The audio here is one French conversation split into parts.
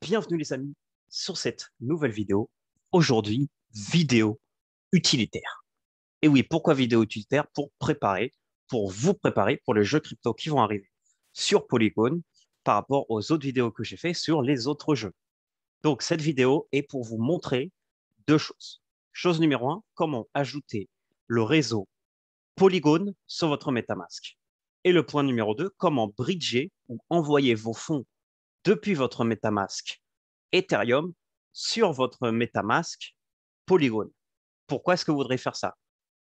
bienvenue les amis sur cette nouvelle vidéo. Aujourd'hui, vidéo utilitaire. Et oui, pourquoi vidéo utilitaire Pour préparer, pour vous préparer pour les jeux crypto qui vont arriver sur Polygon par rapport aux autres vidéos que j'ai fait sur les autres jeux. Donc cette vidéo est pour vous montrer deux choses. Chose numéro un, comment ajouter le réseau Polygon sur votre MetaMask. Et le point numéro deux, comment bridger ou envoyer vos fonds depuis votre MetaMask Ethereum sur votre MetaMask Polygon. Pourquoi est-ce que vous voudrez faire ça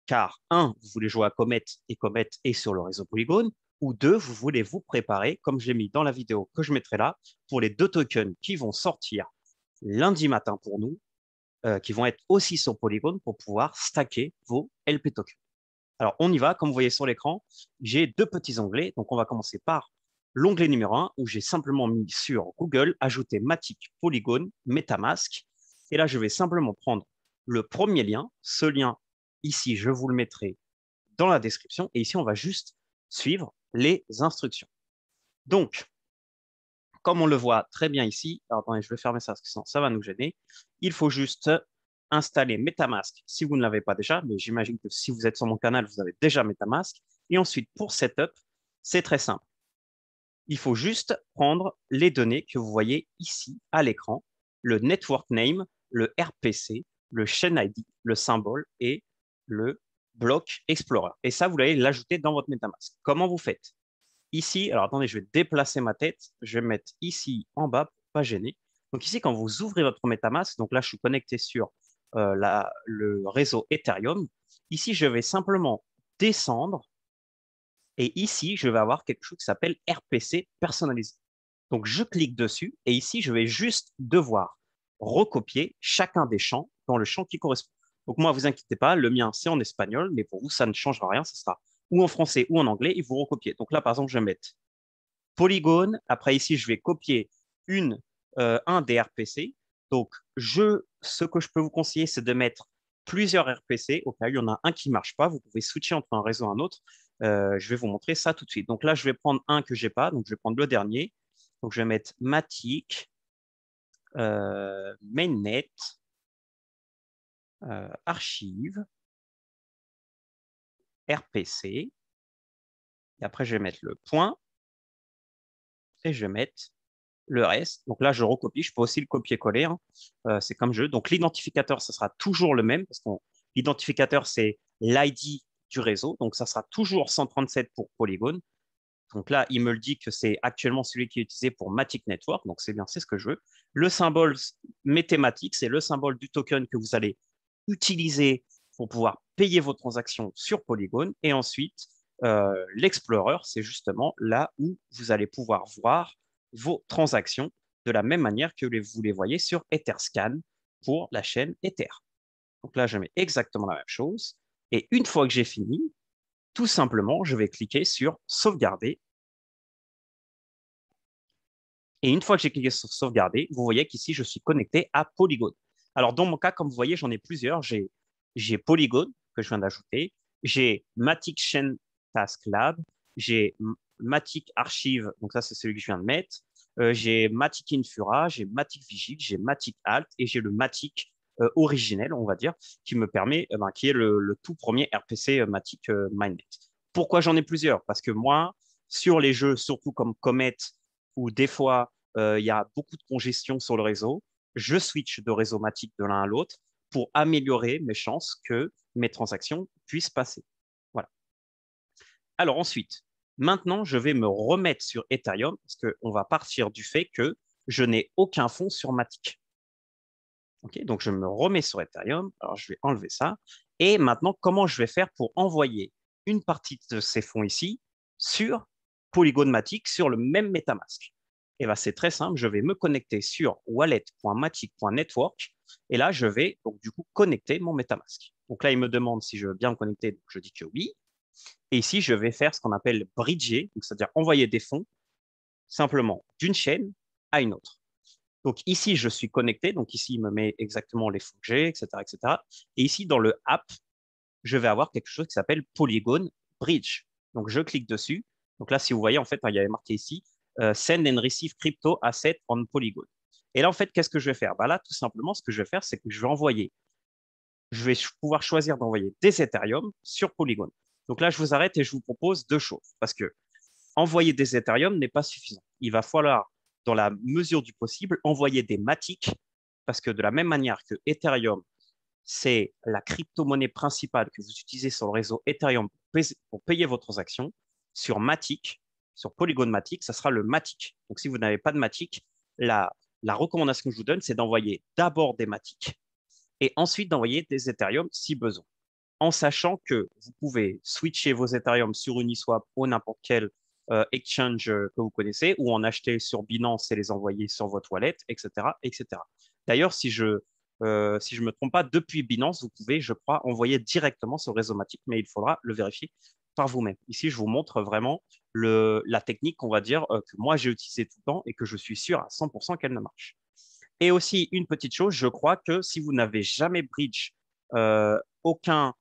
Car, un, vous voulez jouer à Comet et Comet est sur le réseau Polygon, ou deux, vous voulez vous préparer, comme j'ai mis dans la vidéo que je mettrai là, pour les deux tokens qui vont sortir lundi matin pour nous, euh, qui vont être aussi sur Polygon pour pouvoir stacker vos LP tokens. Alors, on y va. Comme vous voyez sur l'écran, j'ai deux petits onglets. Donc, on va commencer par l'onglet numéro 1 où j'ai simplement mis sur Google, ajouter Matic Polygon Metamask. Et là, je vais simplement prendre le premier lien. Ce lien, ici, je vous le mettrai dans la description. Et ici, on va juste suivre les instructions. Donc, comme on le voit très bien ici, je vais fermer ça parce que sinon ça va nous gêner. Il faut juste installer MetaMask si vous ne l'avez pas déjà, mais j'imagine que si vous êtes sur mon canal, vous avez déjà MetaMask. Et ensuite, pour setup, c'est très simple. Il faut juste prendre les données que vous voyez ici à l'écran, le network name, le RPC, le chain ID, le symbole et le bloc Explorer. Et ça, vous allez l'ajouter dans votre MetaMask. Comment vous faites Ici, alors attendez, je vais déplacer ma tête. Je vais mettre ici en bas pour pas gêner. Donc ici, quand vous ouvrez votre MetaMask, donc là, je suis connecté sur euh, le réseau Ethereum. Ici, je vais simplement descendre et ici, je vais avoir quelque chose qui s'appelle RPC personnalisé. Donc, je clique dessus et ici, je vais juste devoir recopier chacun des champs dans le champ qui correspond. Donc, moi, vous inquiétez pas, le mien, c'est en espagnol, mais pour vous, ça ne changera rien. Ce sera ou en français ou en anglais et vous recopiez. Donc là, par exemple, je vais mettre polygone. Après, ici, je vais copier euh, un des RPC. Donc, ce que je peux vous conseiller, c'est de mettre plusieurs RPC. Au cas où il y en a un qui ne marche pas, vous pouvez switcher entre un réseau et un autre. Euh, je vais vous montrer ça tout de suite. Donc là, je vais prendre un que j'ai pas, donc je vais prendre le dernier. Donc je vais mettre Matic, euh, Mainnet, euh, Archive, RPC. Et après, je vais mettre le point et je vais mettre le reste. Donc là, je recopie. Je peux aussi le copier-coller. Hein. c'est comme je. Donc l'identificateur, ça sera toujours le même parce que l'identificateur, c'est l'ID du réseau. Donc, ça sera toujours 137 pour Polygon. Donc là, il me le dit que c'est actuellement celui qui est utilisé pour Matic Network. Donc, c'est bien, c'est ce que je veux. Le symbole méthématique, c'est le symbole du token que vous allez utiliser pour pouvoir payer vos transactions sur Polygon. Et ensuite, euh, l'Explorer, c'est justement là où vous allez pouvoir voir vos transactions de la même manière que vous les voyez sur Etherscan pour la chaîne Ether. Donc là, je mets exactement la même chose. Et une fois que j'ai fini, tout simplement, je vais cliquer sur sauvegarder. Et une fois que j'ai cliqué sur sauvegarder, vous voyez qu'ici, je suis connecté à Polygon. Alors, dans mon cas, comme vous voyez, j'en ai plusieurs. J'ai, Polygon que je viens d'ajouter. J'ai Matic Chain Task Lab. J'ai Matic Archive. Donc, ça, c'est celui que je viens de mettre. Euh, j'ai Matic Infura. J'ai Matic Vigil. J'ai Matic Alt. Et j'ai le Matic euh, originel, originelle, on va dire, qui me permet, eh ben, qui est le, tout premier RPC euh, Matic euh, Mindnet. Pourquoi j'en ai plusieurs Parce que moi, sur les jeux, surtout comme Comet, où des fois il y a beaucoup de congestion sur le réseau, je switch de réseau Matic de l'un à l'autre pour améliorer mes chances que mes transactions puissent passer. Voilà. Alors ensuite, Maintenant, je vais me remettre sur Ethereum parce qu'on va partir du fait que je n'ai aucun fonds sur Matic donc, je me remets sur Ethereum. Alors, je vais enlever ça. Et maintenant, comment je vais faire pour envoyer une partie de ces fonds ici sur Polygon Matic, sur le même MetaMask eh ben, c'est très simple. Je vais me connecter sur wallet.matic.network et là, je vais donc du coup connecter mon MetaMask. Donc là, il me demande si je veux bien me connecter. je dis que oui. Et ici, je vais faire ce qu'on appelle bridger, c'est-à-dire envoyer des fonds simplement d'une chaîne à une autre. Donc ici, je suis connecté. Donc ici, il me met exactement les fonds etc., etc. Et ici, dans le app, je vais avoir quelque chose qui s'appelle Polygon Bridge. Donc je clique dessus. Donc là, si vous voyez, en fait, hein, il y avait marqué ici euh, Send and receive crypto asset on Polygon. Et là, en fait, qu'est-ce que je vais faire bah Là, tout simplement, ce que je vais faire, c'est que je vais envoyer. Je vais pouvoir choisir d'envoyer des Ethereum sur Polygon. Donc là, je vous arrête et je vous propose deux choses. Parce que envoyer des Ethereum n'est pas suffisant. Il va falloir dans la mesure du possible, envoyer des MATIC, parce que de la même manière que Ethereum, c'est la crypto-monnaie principale que vous utilisez sur le réseau Ethereum pour payer vos transactions, sur Matic, sur Polygon Matic, ça sera le Matic. Donc, si vous n'avez pas de Matic, la, recommandation que je vous donne, c'est d'envoyer d'abord des Matic et ensuite d'envoyer des Ethereum si besoin. En sachant que vous pouvez switcher vos Ethereum sur Uniswap ou n'importe quel, euh, exchange euh, que vous connaissez, ou en acheter sur Binance et les envoyer sur votre wallet, etc. etc. D'ailleurs, si je euh, si je ne me trompe pas, depuis Binance, vous pouvez, je crois, envoyer directement sur Matic, mais il faudra le vérifier par vous-même. Ici, je vous montre vraiment le, la technique, on va dire, que moi j'ai utilisée tout le temps et que je suis sûr à 100% qu'elle ne marche. Et aussi, une petite chose, je crois que si vous n'avez jamais bridge aucun,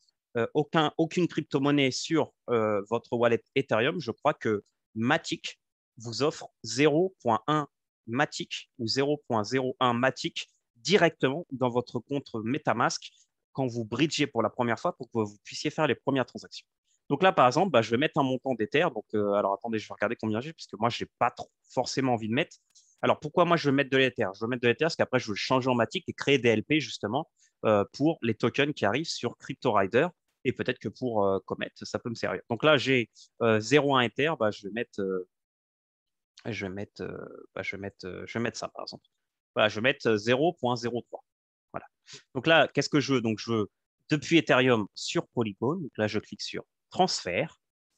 aucun, aucune crypto-monnaie sur votre wallet Ethereum, je crois que Matic vous offre 0.1 Matic ou 0.01 Matic directement dans votre compte MetaMask quand vous bridgez pour la première fois pour que vous puissiez faire les premières transactions. Donc là, par exemple, bah, je vais mettre un montant d'Ether. Donc, euh, alors attendez, je vais regarder combien j'ai, puisque moi, je n'ai pas trop forcément envie de mettre. Alors, pourquoi moi, je veux mettre de l'Ether Je veux mettre de l'Ether parce qu'après, je veux changer en Matic et créer des LP, justement, euh, pour les tokens qui arrivent sur CryptoRider et peut-être que pour euh, Comet, ça peut me servir. Donc là, j'ai 0,1 euh, Ether, bah, je vais mettre, euh, je vais mettre, bah, je vais mettre, je vais mettre ça par exemple. Voilà, je vais mettre 0.03. Voilà. Donc là, qu'est-ce que je veux Donc je veux depuis Ethereum sur Polygon. Donc là, je clique sur transfert.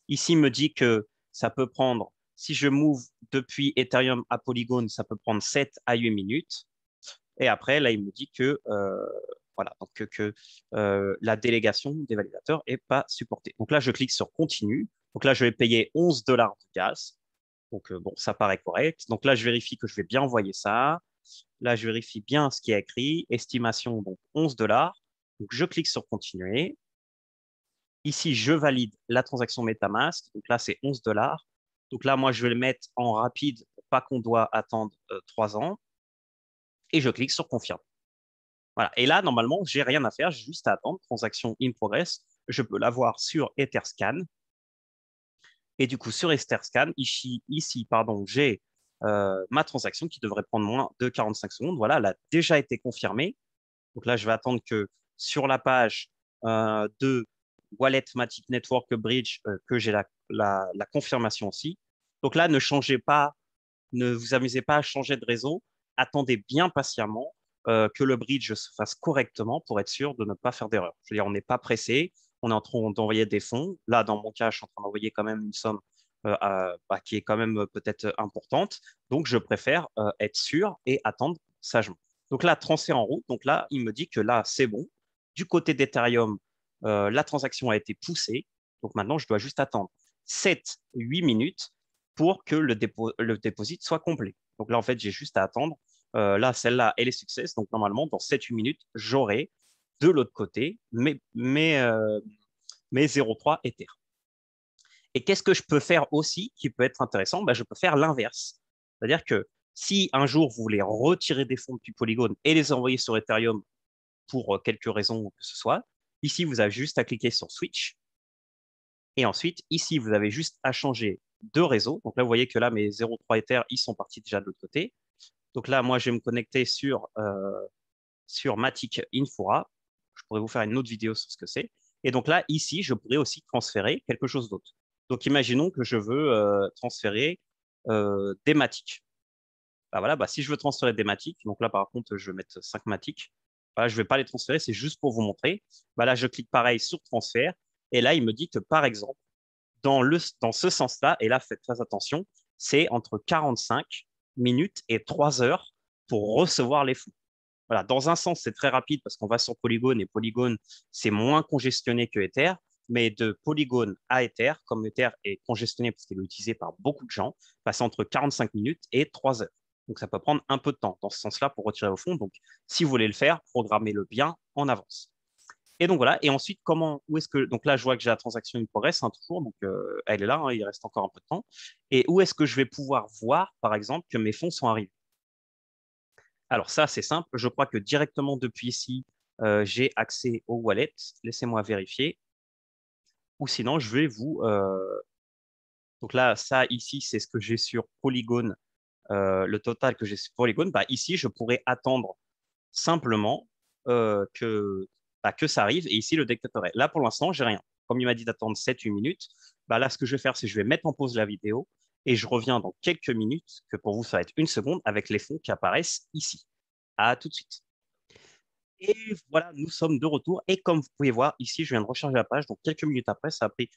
Ici, il me dit que ça peut prendre, si je move depuis Ethereum à Polygon, ça peut prendre 7 à 8 minutes. Et après, là, il me dit que voilà, donc que, euh, la délégation des validateurs n'est pas supportée. Donc là, je clique sur continue. Donc là, je vais payer 11 dollars de gaz. Donc euh, bon, ça paraît correct. Donc là, je vérifie que je vais bien envoyer ça. Là, je vérifie bien ce qui est écrit. Estimation, donc 11 dollars. Donc je clique sur continuer. Ici, je valide la transaction MetaMask. Donc là, c'est 11 dollars. Donc là, moi, je vais le mettre en rapide pour pas qu'on doit attendre 3 euh, ans. Et je clique sur confirme. Voilà. Et là, normalement, j'ai rien à faire, juste à attendre. Transaction in progress, je peux l'avoir sur Etherscan. Et du coup, sur Etherscan, ici, ici pardon, j'ai euh, ma transaction qui devrait prendre moins de 45 secondes. Voilà, elle a déjà été confirmée. Donc là, je vais attendre que sur la page euh, de Wallet Matic Network Bridge, euh, que j'ai la, la confirmation aussi. Donc là, ne changez pas, ne vous amusez pas à changer de réseau. Attendez bien patiemment euh, que le bridge se fasse correctement pour être sûr de ne pas faire d'erreur. Je veux dire, on n'est pas pressé, on est en train d'envoyer des fonds. Là, dans mon cas, je suis en train d'envoyer quand même une somme euh, bah, qui est quand même euh, peut-être importante. Donc, je préfère être sûr et attendre sagement. Donc là, transfert en route. Donc là, il me dit que là, c'est bon. Du côté d'Ethereum, la transaction a été poussée. Donc maintenant, je dois juste attendre 7-8 minutes pour que le, dépôt, le déposit soit complet. Donc là, en fait, j'ai juste à attendre euh, là, celle-là, elle est success. Donc, normalement, dans 7-8 minutes, j'aurai de l'autre côté mes, 0,3 euh, Ether. Et qu'est-ce que je peux faire aussi qui peut être intéressant bah, Je peux faire l'inverse. C'est-à-dire que si un jour vous voulez retirer des fonds depuis Polygon et les envoyer sur Ethereum pour euh, quelque raison que ce soit, ici, vous avez juste à cliquer sur Switch. Et ensuite, ici, vous avez juste à changer de réseau. Donc là, vous voyez que là, mes 0,3 Ether, ils sont partis déjà de l'autre côté. Donc là, moi, je vais me connecter sur, euh, sur Matic Infora. Je pourrais vous faire une autre vidéo sur ce que c'est. Et donc là, ici, je pourrais aussi transférer quelque chose d'autre. Donc imaginons que je veux euh, transférer euh, des Matic. Bah voilà, bah si je veux transférer des Matic, donc là, par contre, je vais mettre 5 Matic. Bah, je ne vais pas les transférer, c'est juste pour vous montrer. là, je clique pareil sur transfert. Et là, il me dit que, par exemple, dans, dans ce sens-là, et là, faites très attention, c'est entre 45 minutes et 3 heures pour recevoir les fonds. Voilà, dans un sens, c'est très rapide parce qu'on va sur polygone et polygone, c'est moins congestionné que Ether, mais de polygone à Ether, comme Ether est congestionné parce qu'il est utilisé par beaucoup de gens, passe entre 45 minutes et 3 heures. Donc ça peut prendre un peu de temps dans ce sens-là pour retirer au fond. Donc si vous voulez le faire, programmez-le bien en avance. Et donc voilà. Et ensuite, comment, où est-ce que, donc là, je vois que j'ai la transaction qui progresse un hein, toujours, donc euh, elle est là, hein, il reste encore un peu de temps. Et où est-ce que je vais pouvoir voir, par exemple, que mes fonds sont arrivés Alors ça, c'est simple. Je crois que directement depuis ici, euh, j'ai accès au wallet. Laissez-moi vérifier. Ou sinon, je vais vous. Euh, donc là, ça ici, c'est ce que j'ai sur Polygon, le total que j'ai sur Polygon. Bah, ici, je pourrais attendre simplement que que ça arrive. Et ici, le dictateur est. Là, pour l'instant, j'ai rien. Comme il m'a dit d'attendre 7-8 minutes, bah là, ce que je vais faire, c'est que je vais mettre en pause la vidéo et je reviens dans quelques minutes, que pour vous, ça va être une seconde, avec les fonds qui apparaissent ici. À tout de suite. Et voilà, nous sommes de retour. Et comme vous pouvez voir, ici, je viens de recharger la page. Donc, quelques minutes après, ça a pris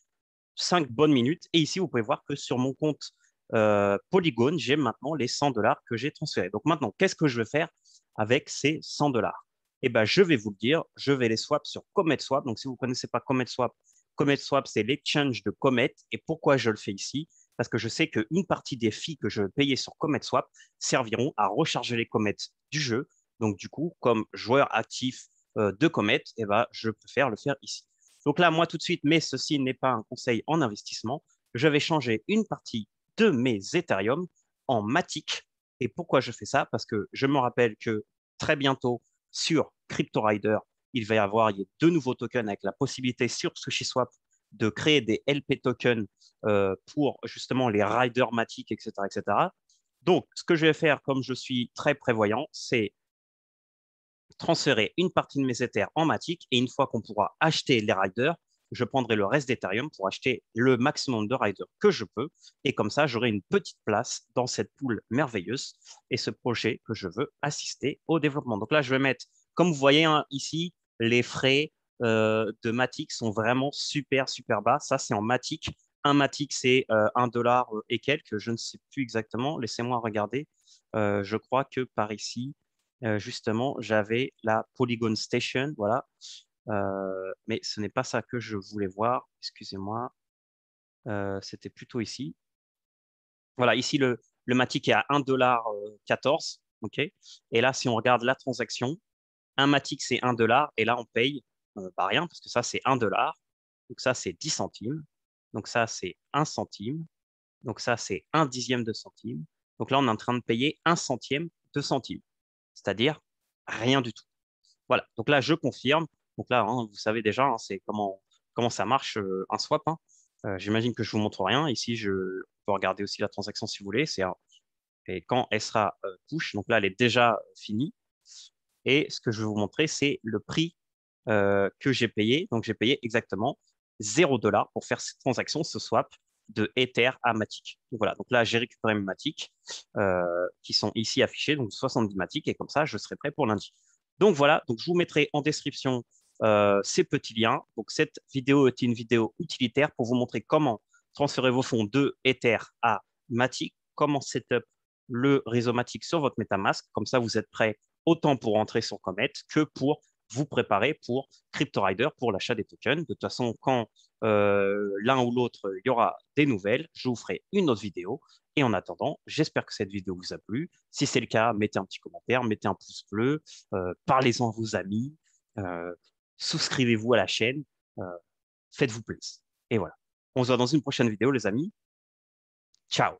cinq bonnes minutes. Et ici, vous pouvez voir que sur mon compte polygone, euh, Polygon, j'ai maintenant les 100 dollars que j'ai transférés. Donc, maintenant, qu'est-ce que je vais faire avec ces 100 dollars eh ben, je vais vous le dire, je vais les swap sur Comet Swap. Donc, si vous ne connaissez pas Comet Swap, Comet Swap, c'est l'exchange de Comet. Et pourquoi je le fais ici Parce que je sais qu'une partie des fees que je vais payer sur Comet Swap serviront à recharger les comètes du jeu. Donc, du coup, comme joueur actif euh, de Comet, eh ben, je préfère le faire ici. Donc là, moi, tout de suite, mais ceci n'est pas un conseil en investissement. Je vais changer une partie de mes Ethereum en Matic. Et pourquoi je fais ça Parce que je me rappelle que très bientôt, sur Crypto Rider, il va y avoir deux nouveaux tokens avec la possibilité sur SushiSwap de créer des LP tokens euh, pour justement les riders Matic, etc., etc. Donc, ce que je vais faire, comme je suis très prévoyant, c'est transférer une partie de mes Ethers en Matic et une fois qu'on pourra acheter les riders, je prendrai le reste d'Ethereum pour acheter le maximum de riders que je peux. Et comme ça, j'aurai une petite place dans cette poule merveilleuse et ce projet que je veux assister au développement. Donc là, je vais mettre, comme vous voyez hein, ici, les frais euh, de Matic sont vraiment super, super bas. Ça, c'est en Matic. Un Matic, c'est euh, un dollar euh, et quelques. Je ne sais plus exactement. Laissez-moi regarder. je crois que par ici, justement, j'avais la Polygon Station. Voilà. Euh, mais ce n'est pas ça que je voulais voir, excusez-moi. Euh, c'était plutôt ici. Voilà, ici, le, le Matic est à 1,14$. Euh, ok et là, si on regarde la transaction, un Matic, c'est 1$. Et là, on paye pas bah, rien, parce que ça, c'est 1$. Donc ça, c'est 10 centimes. Donc ça, c'est 1 centime. Donc ça, c'est 1 dixième de centime. Donc là, on est en train de payer 1 centième de centime, c'est-à-dire rien du tout. Voilà, donc là, je confirme, donc là, hein, vous savez déjà, hein, c'est comment, comment ça marche euh, un swap. Hein. Euh, j'imagine que je ne vous montre rien. Ici, je pouvez regarder aussi la transaction si vous voulez. C'est et quand elle sera push, donc là, elle est déjà euh, finie. Et ce que je vais vous montrer, c'est le prix que j'ai payé. Donc, j'ai payé exactement 0 pour faire cette transaction, ce swap de Ether à Matic. Donc voilà, donc là j'ai récupéré mes Matic qui sont ici affichés, donc 70 Matic, et comme ça je serai prêt pour lundi. Donc voilà, donc je vous mettrai en description euh, ces petits liens. Donc, cette vidéo est une vidéo utilitaire pour vous montrer comment transférer vos fonds de Ether à Matic, comment setup le réseau Matic sur votre MetaMask. Comme ça, vous êtes prêt autant pour entrer sur Comet que pour vous préparer pour CryptoRider, pour l'achat des tokens. De toute façon, quand euh, l'un ou l'autre, il y aura des nouvelles, je vous ferai une autre vidéo. Et en attendant, j'espère que cette vidéo vous a plu. Si c'est le cas, mettez un petit commentaire, mettez un pouce bleu, euh, parlez-en à vos amis. Euh, souscrivez-vous à la chaîne, euh, faites-vous plaisir. Et voilà. On se voit dans une prochaine vidéo, les amis. Ciao